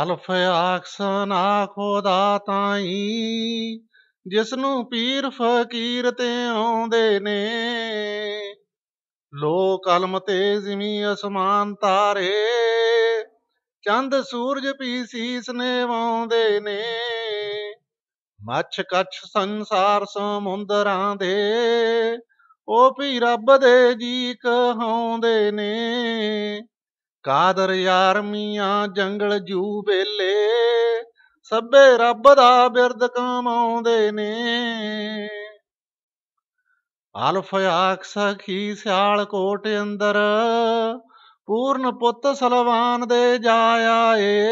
ਅਲਫ ਆਖਸਨ ਆਖੋ ਦਾਤਾਈ ਜਿਸ ਨੂੰ ਪੀਰ ਫਕੀਰ ਤੇ ਆਉਂਦੇ ਨੇ ਲੋ ਕਲਮ ਤੇ ਜ਼ਮੀ ਅਸਮਾਨ ਤਾਰੇ ਚੰਦ ਸੂਰਜ ਵੀ ਸੀਸ ਵਾਉਂਦੇ ਨੇ ਮੱਛ ਕੱਛ ਸੰਸਾਰ ਸਮੁੰਦਰਾਂ ਦੇ ਉਹ ਵੀ ਰੱਬ ਦੇ ਜੀ ਕਹਾਉਂਦੇ ਨੇ ਕਾਦਰ ਯਾਰ ਮੀਆਂ ਜੰਗਲ ਜੂ ਬੇਲੇ ਸੱਬੇ ਰੱਬ ਦਾ ਬਿਰਦ ਕਮਾਉਂਦੇ ਨੇ ਆਲਫ ਆਖ ਸਖੀ ਸਿਆਲ ਕੋਟ ਅੰਦਰ ਪੂਰਨ ਪੁੱਤ ਸਲਵਾਨ ਦੇ ਜਾ ਆਏ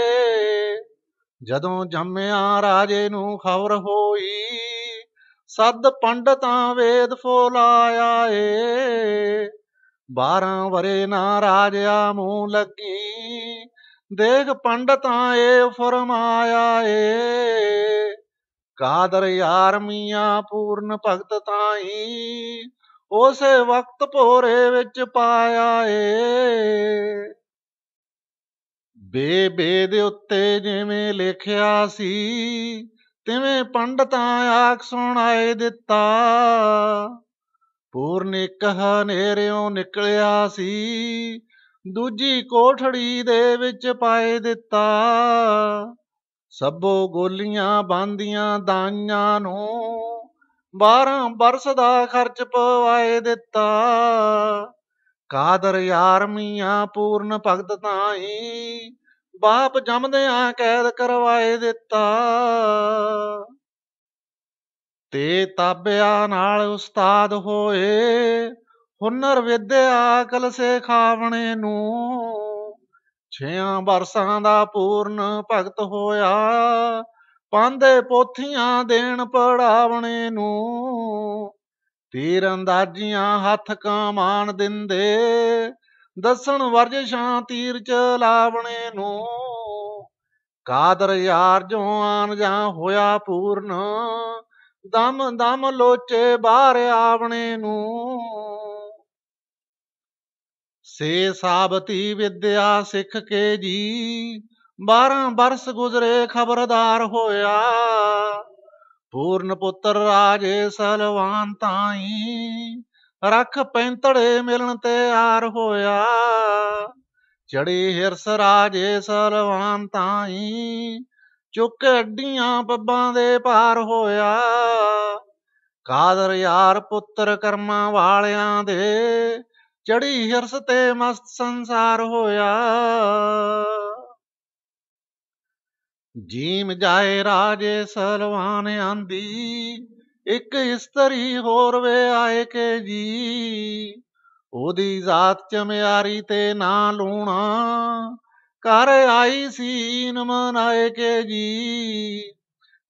ਜਦੋਂ ਜੰਮਿਆ ਰਾਜੇ ਨੂੰ ਖਬਰ ਹੋਈ ਸੱਦ ਪੰਡਤਾਂ ਵੇਦ ਫੋਲਾਇਆ ਏ 12 ਵਰੇ ਨਾ ਰਾਜਿਆ ਮੂੰ ਲੱਗੀ ਦੇਖ ਪੰਡਤਾਂ ਏ ਫਰਮਾਇਆ ਏ ਕਾਦਰ ਯਾਰ ਮੀਆਂ ਪੂਰਨ ਭਗਤ ਤਾਈ ਉਸੇ ਵਕਤ ਭੋਰੇ ਵਿੱਚ ਪਾਇਆ ਏ ਬੇਬੇ ਦੇ ਉੱਤੇ ਜਿਵੇਂ ਲਿਖਿਆ ਸੀ ਤਿਵੇਂ ਪੰਡਤਾਂ ਆਖ ਸੁਣਾਏ ਦਿੱਤਾ ਪੂਰਨ ਇੱਕ ਹਨੇਰਿਓਂ ਨਿਕਲਿਆ ਸੀ ਦੂਜੀ ਕੋਠੜੀ ਦੇ ਵਿੱਚ ਪਾਏ ਦਿੱਤਾ ਸਭੋ ਗੋਲੀਆਂ ਬਾਂਦੀਆਂ ਦਾਈਆਂ ਨੂੰ 12 ਬਰਸ ਦਾ ਖਰਚ ਪਵਾਏ ਦਿੱਤਾ ਕਾਦਰ ਯਾਰ ਮੀਆਂ ਪੂਰਨ ਭਗਤ ਤਾਈ ਬਾਪ ਜੰਮਦਿਆਂ ਕੈਦ ਕਰਵਾਏ ਦਿੱਤਾ ਤੇ ਤਾਬਿਆ ਨਾਲ ਉਸਤਾਦ ਹੋਏ ਹੁਨਰ ਵਿਦਿਆ ਅਕਲ ਸਿਖਾਵਣੇ ਨੂੰ ਛਿਆਂ ਬਰਸਾਂ ਦਾ ਪੂਰਨ ਭਗਤ ਹੋਇਆ ਪਾਂਦੇ ਪੋਥੀਆਂ ਦੇਣ ਪੜਾਵਣੇ ਨੂੰ ਤੀਰ ਅੰਦਾਜ਼ੀਆਂ ਹੱਥ ਕਮਾਨ ਦਿੰਦੇ ਦਸਣ ਵਰਜਸ਼ਾਂ ਤੀਰ ਚਲਾਵਣੇ ਨੂੰ ਕਾਦਰ ਯਾਰ ਜੋ ਆਨ ਜਾਂ ਹੋਇਆ ਪੂਰਨ ਦਮ ਦਮ ਲੋਚੇ ਬਾਹਰ ਆਵਣੇ ਨੂੰ ਸੇ ਸਾਬਤੀ ਵਿਦਿਆ ਸਿੱਖ ਕੇ ਜੀ 12 ਬਰਸ ਗੁਜ਼ਰੇ ਖਬਰਦਾਰ ਹੋਇਆ ਪੂਰਨ ਪੁੱਤਰ ਰਾਜੇ ਸਲਵਾਨ ਤਾਈ ਰਖ ਪੈਂਤੜੇ ਮਿਲਣ ਤੇ ਆਰ ਹੋਇਆ ਚੜੀ ਹਿਰਸ ਰਾਜੇ ਸਲਵਾਨ ਤਾਈ ਚੁੱਕ ਅੱਡੀਆਂ ਪੱਬਾਂ ਦੇ ਪਾਰ ਹੋਇਆ ਕਾਦਰ ਯਾਰ ਪੁੱਤਰ ਕਰਮਾਂ ਵਾਲਿਆਂ ਦੇ ਚੜੀ ਹਿਰਸ ਤੇ ਮਸਤ ਸੰਸਾਰ ਹੋਇਆ ਜੀਮ ਜਾਏ ਰਾਜੇ ਸਲਵਾਨ ਆਂਦੀ ਇੱਕ ਇਸਤਰੀ ਹੋਰ ਵੇ ਆਏ ਕੇ ਜੀ ਉਹਦੀ ਜ਼ਾਤ ਚਮਿਆਰੀ ਤੇ ਨਾ ਲੂਣਾ ਘਰ ਆਈ ਸੀਨ ਮਨਾਏ ਕੇ ਜੀ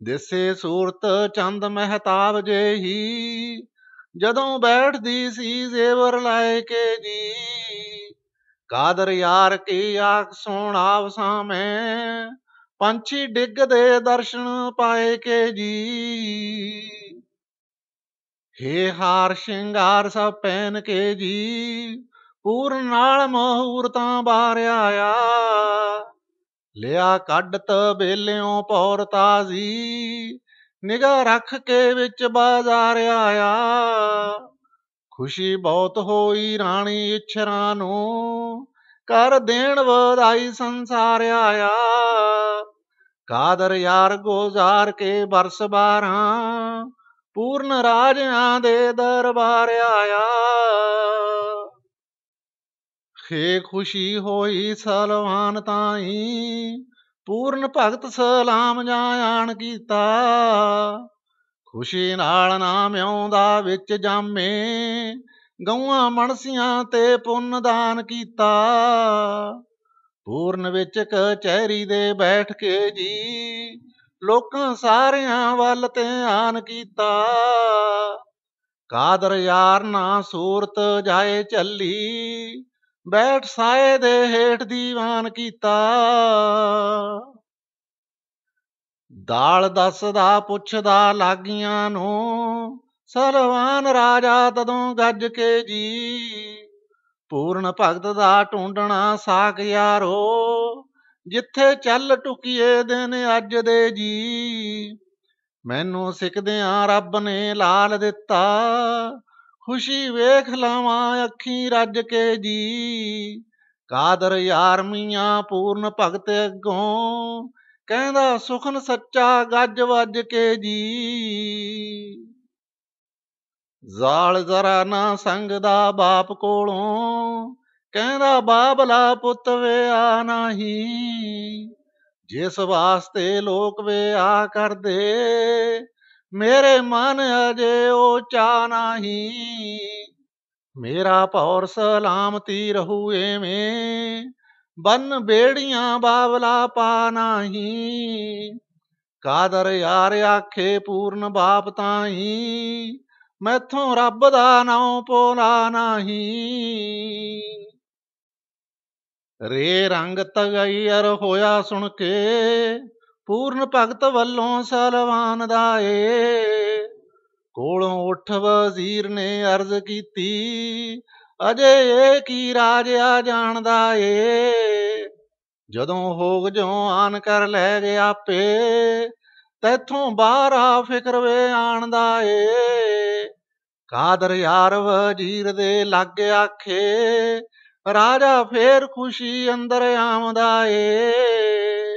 ਦੇਸੇ ਸੂਰਤ ਚੰਦ ਮਹਿਤਾਬ ਜੇਹੀ ਜਦੋਂ ਬੈਠਦੀ ਸੀ ਜ਼ੇਵਰ ਲਾਏ ਕੇ ਜੀ ਕਾਦਰ ਯਾਰ ਕੀ ਆਖ ਸੋਣਾਵ ਸਾਵੇਂ ਪੰਛੀ ਡਿੱਗ ਦੇ ਦਰਸ਼ਨ ਪਾਏ ਕੇ ਜੀ ਹੇ ਹਾਰ ਸ਼ਿੰਗਾਰ ਸਭ ਪਹਿਨ ਕੇ ਜੀ ਪੂਰਨ ਨਾਲ ਮਹੂਰ ਤਾਂ ਬਾਹਰ ਆਇਆ ਲਿਆ ਕੱਢਤ ਬੇਲਿਓਂ ਪੌਰ ਤਾਜ਼ੀ ਨਿਗਾ ਰੱਖ ਕੇ ਵਿੱਚ ਬਾਜ਼ਾਰ ਆਇਆ ਖੁਸ਼ੀ ਬਹੁਤ ਹੋਈ ਰਾਣੀ ਇਛਰਾਂ ਨੂੰ ਕਰ ਦੇਣ ਵਧਾਈ ਸੰਸਾਰ ਆਇਆ ਕਾਦਰ ਯਾਰ ਗੋਜ਼ਾਰ ਕੇ ਬਰਸ ਬਾਰਾਂ ਪੂਰਨ ਰਾਜਾਂ ਦੇ ਦਰਬਾਰ ਆਇਆ ਖੇ ਖੁਸ਼ੀ ਹੋਈ ਸਲਵਾਨ ਤਾਈ ਪੂਰਨ ਭਗਤ ਸਲਾਮ ਜਾਣ ਕੀਤਾ ਖੁਸ਼ੀ ਨਾਲ ਨਾਮ ਆਉਂਦਾ ਵਿੱਚ ਜਾਮੇ ਗਉਆਂ ਮਣਸੀਆਂ ਤੇ ਪੁੰਨ ਦਾਨ ਕੀਤਾ ਪੂਰਨ ਵਿੱਚ ਕਚਹਿਰੀ ਦੇ ਬੈਠ ਕੇ ਜੀ ਲੋਕਾਂ ਸਾਰਿਆਂ ਵੱਲ ਧਿਆਨ ਕੀਤਾ ਕਾਦਰ ਯਾਰ ਨਾ ਸੂਰਤ ਜਾਏ ਚੱਲੀ ਬੈਠ ਸਾਏ ਦੇ ਹੇਠ ਦੀਵਾਨ ਕੀਤਾ ਦਾਲ ਦੱਸਦਾ ਪੁੱਛਦਾ ਲਾਗੀਆਂ ਨੂੰ ਸਰਵਾਨ ਰਾਜਾ ਤਦੋਂ ਗੱਜ ਕੇ ਜੀ ਪੂਰਨ ਭਗਤ ਦਾ ਟੁੰਡਣਾ ਸਾਖ ਯਾਰੋ ਜਿੱਥੇ ਚੱਲ ਟੁਕੀਏ ਦਿਨ ਅੱਜ ਦੇ ਜੀ ਮੈਨੂੰ ਸਿੱਖਦਿਆਂ ਰੱਬ ਨੇ ਲਾਲ ਦਿੱਤਾ ਖੁਸ਼ੀ ਵੇਖ ਲਾਵਾਂ ਅੱਖੀ ਰੱਜ ਕੇ ਜੀ ਕਾਦਰ ਯਾਰ ਮੀਆਂ ਪੂਰਨ ਭਗਤ ਅਗੋਂ ਕਹਿੰਦਾ ਸੁਖਨ ਸੱਚਾ ਗੱਜ ਵੱਜ ਕੇ ਜੀ ਜ਼ਾਲ ਜ਼ਰਾ ਨਾ ਸੰਗ ਦਾ ਬਾਪ ਕੋਲੋਂ ਕਹਿੰਦਾ ਬਾਬਲਾ ਪੁੱਤ ਵੇ ਆ ਨਹੀਂ ਜਿਸ ਵਾਸਤੇ ਲੋਕ ਵੇ ਆ ਕਰਦੇ ਮੇਰੇ ਮਨ ਅਜੇ ਉਹ ਚਾ ਨਹੀਂ ਮੇਰਾ ਭੌਰ ਸਲਾਮਤੀ ਰਹੂ ਏਵੇਂ ਬਨ ਬੇੜੀਆਂ ਬਾਵਲਾ ਪਾ ਨਹੀਂ ਕਾਦਰ ਯਾਰ ਆਖੇ ਪੂਰਨ ਬਾਪ ਤਾਹੀ ਮੈਥੋਂ ਰੱਬ ਦਾ ਨਾਮ ਪੋਲਾ ਨਹੀਂ ਰੇ ਰੰਗ ਤਗਈਰ ਹੋਇਆ ਸੁਣ ਕੇ ਪੂਰਨ ਭਗਤ ਵੱਲੋਂ ਸਲਵਾਨ ਦਾ ਏ ਕੋਲੋਂ ਉਠ ਵਜ਼ੀਰ ਨੇ ਅਰਜ਼ ਕੀਤੀ ਅਜੇ ਇਹ ਕੀ ਰਾਜਿਆ ਜਾਣਦਾ ਏ ਜਦੋਂ ਹੋਗ ਜੋ ਆਨ ਕਰ ਲੈ ਗਿਆ ਆਪੇ ਤੈਥੋਂ ਬਾਹਰ ਆ ਫਿਕਰ ਵੇ ਆਣਦਾ ਏ ਕਾਦਰ ਯਾਰ ਵਜ਼ੀਰ ਦੇ ਲੱਗ ਆਖੇ ਰਾਜਾ ਫੇਰ ਖੁਸ਼ੀ ਅੰਦਰ ਆਉਂਦਾ ਏ